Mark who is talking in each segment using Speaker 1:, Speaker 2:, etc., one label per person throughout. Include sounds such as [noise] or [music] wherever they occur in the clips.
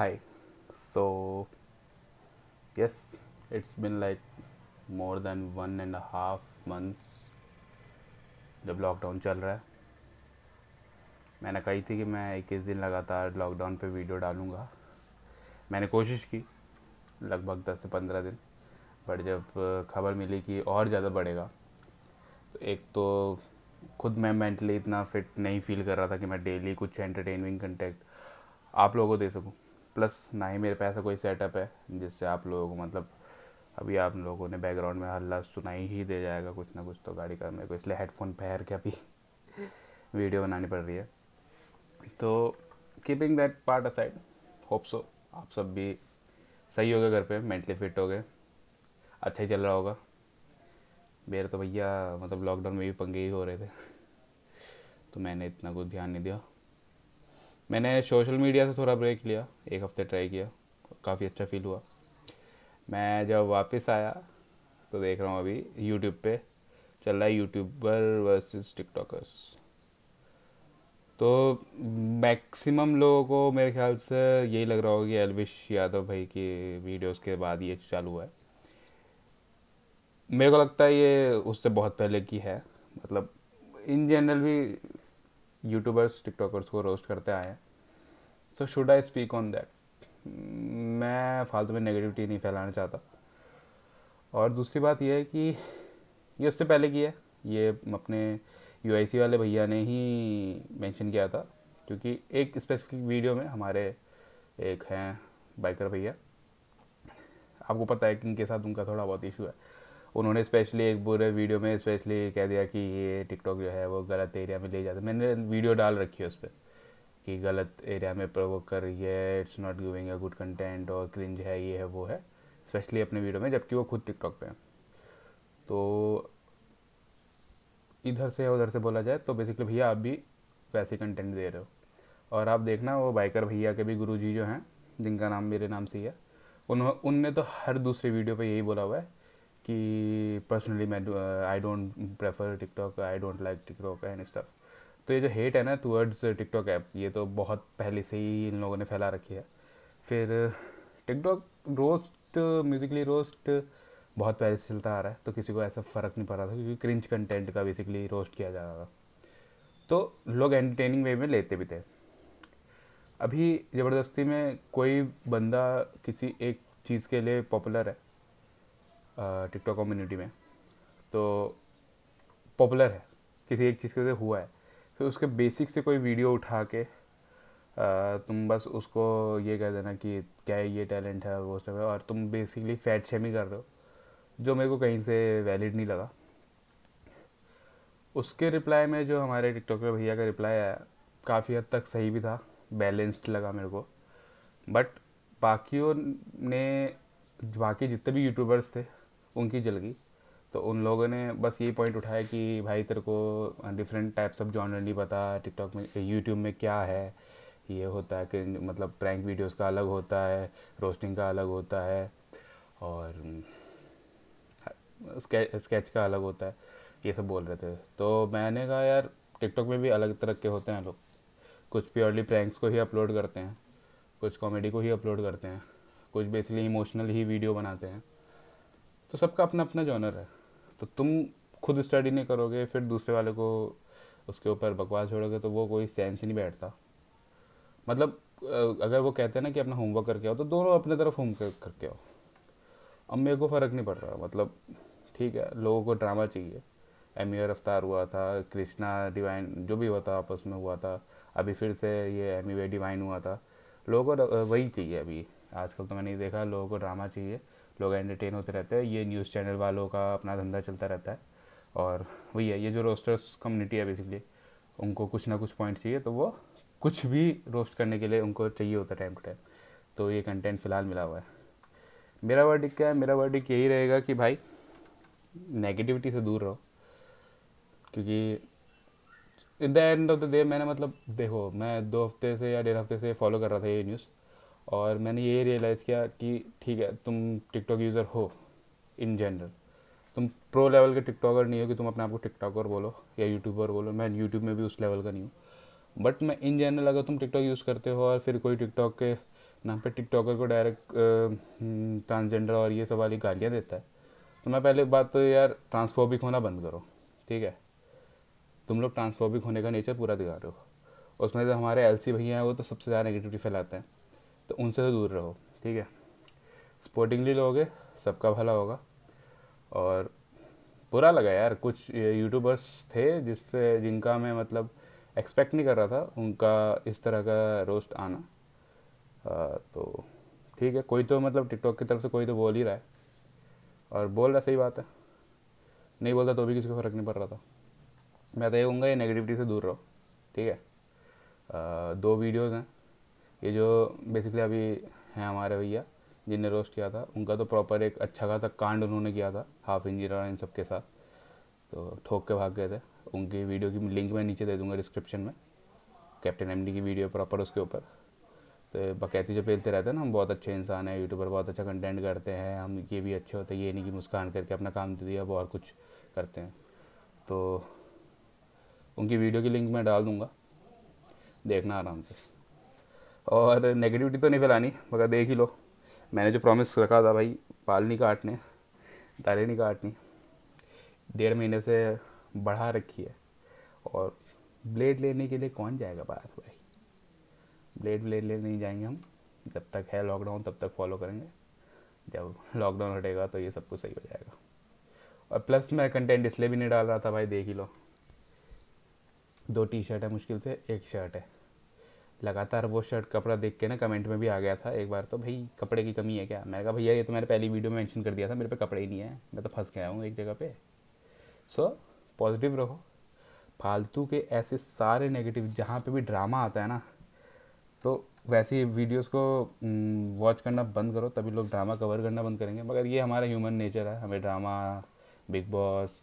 Speaker 1: hi so yes it's been like more than one and a half months जब lockdown चल रहा है मैंने कही थी कि मैं इक्कीस दिन लगातार लॉकडाउन पे वीडियो डालूँगा मैंने कोशिश की लगभग दस से पंद्रह दिन बट जब खबर मिली कि और ज़्यादा बढ़ेगा तो एक तो खुद मैं मेंटली इतना फिट नहीं फील कर रहा था कि मैं डेली कुछ एंटरटेनिंग कंटेंट आप लोगों को दे सकूँ प्लस ना ही मेरे पास ऐसा कोई सेटअप है जिससे आप लोगों को मतलब अभी आप लोगों ने बैकग्राउंड में हल्ला सुनाई ही दे जाएगा कुछ ना कुछ तो गाड़ी का मेरे को इसलिए हेडफोन पहर के अभी वीडियो [laughs] बनानी पड़ रही है तो keeping that part aside hope so आप सब भी सही हो गए घर पे मेंटली फिट हो गए अच्छा ही चल रहा होगा मेरे तो भैया मतलब लॉकडाउन में भी पंगे ही हो रहे थे [laughs] तो मैंने इतना कुछ ध्यान नहीं दिया मैंने सोशल मीडिया से थोड़ा ब्रेक लिया एक हफ्ते ट्राई किया काफ़ी अच्छा फील हुआ मैं जब वापस आया तो देख रहा हूँ अभी यूट्यूब पे चल रहा है यूट्यूबर वर्सेस टिकटॉकर्स तो मैक्सिमम लोगों को मेरे ख्याल से यही लग रहा होगा कि एलविश यादव भाई की वीडियोस के बाद ये चालू हुआ है मेरे को लगता है ये उससे बहुत पहले की है मतलब इन जनरल भी यूट्यूबर्स टिकटॉकर्स को रोस्ट करते आए हैं so should I speak on that मैं फालतू में नेगेटिविटी नहीं फैलाना चाहता और दूसरी बात यह है कि ये उससे पहले की है ये अपने यू वाले भैया ने ही मेंशन किया था क्योंकि एक स्पेसिफिक वीडियो में हमारे एक हैं बाइकर भैया आपको पता है कि इनके साथ उनका थोड़ा बहुत इशू है उन्होंने स्पेशली एक बुरे वीडियो में स्पेशली कह दिया कि ये टिकटॉक जो है वो गलत एरिया में ले जाते मैंने वीडियो डाल रखी है उस पर कि गलत एरिया में प्रवोक कर रही है it's not giving a good content और क्रिंज है ये है वो है स्पेशली अपने वीडियो में जबकि वो खुद टिकटॉक पे हैं तो इधर से उधर से बोला जाए तो बेसिकली भैया आप भी वैसे कंटेंट दे रहे हो और आप देखना वो बाइकर भैया के भी गुरु जी जो हैं जिनका नाम मेरे नाम से ही है उन्होंने उनने तो हर दूसरे वीडियो पर यही बोला हुआ है कि पर्सनली मैं I don't prefer TikTok I don't like TikTok and stuff तो ये जो हेट है ना टूवर्ड्स टिकटॉक ऐप ये तो बहुत पहले से ही इन लोगों ने फैला रखी है फिर टिकटॉक रोस्ट म्यूज़िकली रोस्ट बहुत पहले से चलता आ रहा है तो किसी को ऐसा फ़र्क नहीं पड़ रहा था क्योंकि क्रिंच कंटेंट का बेसिकली रोस्ट किया जा रहा था तो लोग एंटरटेनिंग वे में लेते भी थे अभी ज़बरदस्ती में कोई बंदा किसी एक चीज़ के लिए पॉपुलर है टिकटॉक कम्युनिटी में तो पॉपुलर है किसी एक चीज़ के लिए हुआ है फिर तो उसके बेसिक से कोई वीडियो उठा के तुम बस उसको ये कह देना कि क्या ये टैलेंट है वो सब है और तुम बेसिकली फैट शेमिंग कर रहे हो जो मेरे को कहीं से वैलिड नहीं लगा उसके रिप्लाई में जो हमारे टिकटॉकर भैया का रिप्लाई आया काफ़ी हद तक सही भी था बैलेंस्ड लगा मेरे को बट बाकियों ने बाकी जितने भी यूट्यूबर्स थे उनकी जल गई तो उन लोगों ने बस यही पॉइंट उठाया कि भाई तेरे को डिफरेंट टाइप्स ऑफ जॉनर नहीं पता टिकटॉक में यूट्यूब में क्या है ये होता है कि मतलब प्रैंक वीडियोस का अलग होता है रोस्टिंग का अलग होता है और स्केच हाँ, का अलग होता है ये सब बोल रहे थे तो मैंने कहा यार टिकटॉक में भी अलग तरह के होते हैं लोग कुछ प्योरली प्रैंक्स को ही अपलोड करते हैं कुछ कॉमेडी को ही अपलोड करते हैं कुछ बेसिकली इमोशनल ही वीडियो बनाते हैं तो सबका अपना अपना जॉनर है तो तुम खुद स्टडी नहीं करोगे फिर दूसरे वाले को उसके ऊपर बकवास छोड़ोगे तो वो कोई सेंस ही नहीं बैठता मतलब अगर वो कहते हैं ना कि अपना होमवर्क करके आओ तो दोनों अपने तरफ होमवर्क करके आओ अब मेरे को फ़र्क नहीं पड़ रहा मतलब ठीक है लोगों को ड्रामा चाहिए एम रफ्तार हुआ था कृष्णा डिवाइन जो भी हुआ था आपस में हुआ था अभी फिर से ये एम डिवाइन हुआ था लोगों को वही चाहिए अभी आजकल तो मैंने देखा लोगों को ड्रामा चाहिए लोग एंटरटेन होते रहते हैं ये न्यूज़ चैनल वालों का अपना धंधा चलता रहता है और वही है ये जो रोस्टर्स कम्युनिटी है बेसिकली उनको कुछ ना कुछ पॉइंट चाहिए तो वो कुछ भी रोस्ट करने के लिए उनको चाहिए होता है टाइम टू टाइम तो ये कंटेंट फ़िलहाल मिला हुआ है मेरा वर्डिक क्या है मेरा वर्डिक यही रहेगा कि भाई नेगेटिविटी से दूर रहो क्योंकि at the end of the day मैंने मतलब देखो मैं दो हफ्ते से या डेढ़ हफ्ते से फॉलो कर रहा था ये न्यूज़ और मैंने ये रियलाइज़ किया कि ठीक है तुम टिकटॉक यूज़र हो इन जनरल तुम प्रो लेवल के टिकटॉकर नहीं हो कि तुम अपने आप को टिकटॉकर बोलो या यूट्यूबर बोलो मैं यूट्यूब में भी उस लेवल का नहीं हूँ बट मैं इन जनरल अगर तुम टिकटॉक यूज़ करते हो और फिर कोई टिकटॉक के नाम पे टिकटॉकर को डायरेक्ट हम्म, ट्रांसजेंडर और ये सब वाली गालियाँ देता है तो मैं पहले बात तो यार ट्रांसफोबिक होना बंद करो ठीक है तुम लोग ट्रांसफोबिक होने का नेचर पूरा दिखा रहे हो उसमें जो हमारे एल भैया हैं वो तो सबसे ज़्यादा नेगेटिविटी फैलाते हैं तो उनसे तो दूर रहो ठीक है स्पोर्टिंगली लोगे सबका भला होगा और बुरा लगा यार कुछ यूट्यूबर्स थे जिस पे जिनका मैं मतलब एक्सपेक्ट नहीं कर रहा था उनका इस तरह का रोस्ट आना आ, तो ठीक है कोई तो मतलब टिकटॉक की तरफ से कोई तो बोल ही रहा है और बोल रहा सही बात है नहीं बोलता तो भी किसी को फ़र्क नहीं पड़ रहा था मैं तो ये कहूँगा ये नेगेटिविटी से दूर रहो ठीक है आ, दो वीडियोज़ हैं ये जो बेसिकली अभी हैं हमारे भैया जिनने रोस्ट किया था उनका तो प्रॉपर एक अच्छा खासा कांड उन्होंने किया था हाफ इंजीनियर और इन सब के साथ तो ठोक के भाग गए थे उनकी वीडियो की लिंक मैं नीचे दे दूँगा डिस्क्रिप्शन में कैप्टन एम की वीडियो प्रॉपर उसके ऊपर तो बकैती जो पेलते रहते हैं ना हम बहुत अच्छे इंसान हैं यूट्यूबर बहुत अच्छा कंटेंट करते हैं हम ये भी अच्छे होते हैं ये नहीं कि मुस्कान करके अपना काम दे दिया अब और कुछ करते हैं तो उनकी वीडियो की लिंक मैं डाल दूँगा देखना आराम से और नेगेटिविटी तो नहीं फैलानी मगर देख ही लो मैंने जो प्रॉमिस रखा था भाई बाल नहीं काटने दालें नहीं काटनी डेढ़ महीने से बढ़ा रखी है और ब्लेड लेने के लिए कौन जाएगा बाहर भाई ब्लेड ब्लेड लेने नहीं जाएंगे हम जब तक है लॉकडाउन तब तक फॉलो करेंगे जब लॉकडाउन हटेगा तो ये सब कुछ सही हो जाएगा और प्लस मैं कंटेंट इसलिए भी नहीं डाल रहा था भाई देख ही लो दो टी शर्ट है मुश्किल से एक शर्ट है लगातार वो शर्ट कपड़ा देख के ना कमेंट में भी आ गया था एक बार तो भाई कपड़े की कमी है क्या मैंने कहा भैया ये तो मैंने पहली वीडियो में मेंशन कर दिया था मेरे पे कपड़े ही नहीं है मैं तो फंस गया हूँ एक जगह पे सो पॉजिटिव रहो फालतू के ऐसे सारे नेगेटिव जहाँ पे भी ड्रामा आता है ना तो वैसे वीडियोस को वॉच हम्म, करना बंद करो तभी लोग ड्रामा कवर करना बंद करेंगे मगर ये हमारा ह्यूमन नेचर है हमें ड्रामा बिग बॉस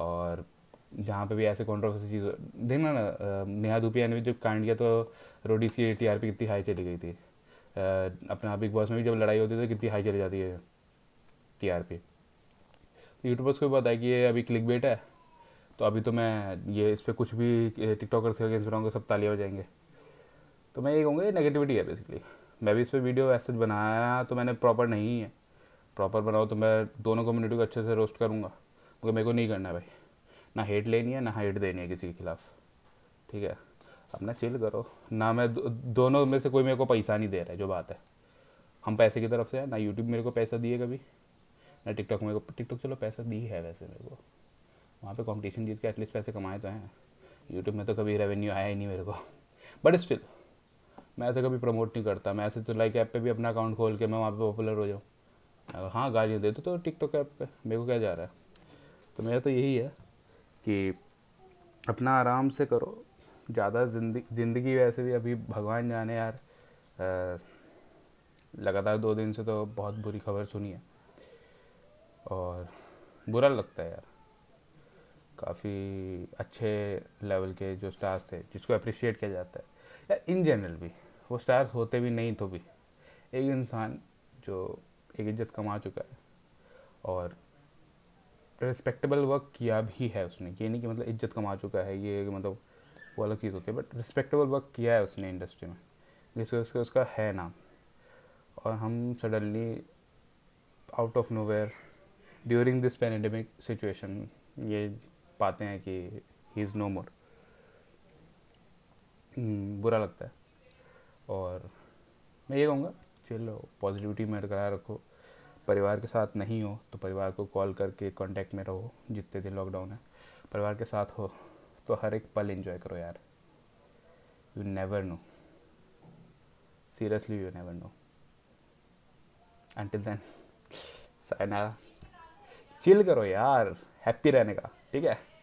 Speaker 1: और जहाँ पे भी ऐसे कॉन्ट्रोवर्सी चीज़ देखना ना नेहा धूपिया ने भी जब कांड किया तो रोडीज़ की पी कितनी हाई चली गई थी अपना बिग बॉस में भी जब लड़ाई होती है तो कितनी हाई चली जाती है टी आर तो यूट्यूबर्स को भी पता है कि ये अभी क्लिक बेट है तो अभी तो मैं ये इस पर कुछ भी टिकटॉकर्स के अगेंस्ट बनाऊँगा सब तालियाँ हो जाएंगे तो मैं ये कहूँगा ये नेगेटिविटी है बेसिकली मैं भी इस पर वीडियो ऐसे बनाया तो मैंने प्रॉपर नहीं है प्रॉपर बनाओ तो मैं दोनों कम्युनिटी को अच्छे से रोस्ट करूँगा क्योंकि मेरे को नहीं करना है भाई ना हेड लेनी है ना हेड देनी है किसी के खिलाफ ठीक है अपना चिल करो ना मैं दो, दोनों में से कोई मेरे को पैसा नहीं दे रहा है जो बात है हम पैसे की तरफ से है ना यूट्यूब मेरे को पैसा दिए कभी ना टिकटॉक मेरे को टिकटॉक चलो पैसा दी है वैसे मेरे को वहाँ पे कंपटीशन जीत के एटलीस्ट पैसे कमाए तो हैं यूट्यूब में तो कभी रेवेन्यू आया ही नहीं मेरे को बट स्टिल मैं ऐसे कभी प्रमोट नहीं करता मैं ऐसे तो लाइक ऐप पे भी अपना अकाउंट खोल के मैं वहाँ पे पॉपुलर हो जाऊँ हाँ गालियाँ दे दो तो टिकटॉक ऐप पे मेरे को क्या जा रहा है तो मेरा तो यही है कि अपना आराम से करो ज़्यादा ज़िंदगी वैसे भी अभी भगवान जाने यार लगातार दो दिन से तो बहुत बुरी खबर सुनी है और बुरा लगता है यार काफ़ी अच्छे लेवल के जो स्टार्स थे जिसको अप्रिशिएट किया जाता है या इन जनरल भी वो स्टार्स होते भी नहीं तो भी एक इंसान जो एक इज्जत कमा चुका है और रिस्पेक्टेबल वर्क किया भी है उसने ये नहीं कि मतलब इज्जत कमा चुका है ये मतलब वो अलग चीज़ होती है बट रिस्पेक्टेबल वर्क किया है उसने इंडस्ट्री में जिससे उसका उसका है नाम और हम suddenly out of nowhere during this pandemic situation ये पाते हैं कि ही इज़ नो मोर बुरा लगता है और मैं ये कहूँगा चलो पॉजिटिविटी में बरकरार रखो परिवार के साथ नहीं हो तो परिवार को कॉल करके कांटेक्ट में रहो जितने दिन लॉकडाउन है परिवार के साथ हो तो हर एक पल इन्जॉय करो यार you never know seriously you never know until then साइना चिल करो यार हैप्पी रहने का ठीक है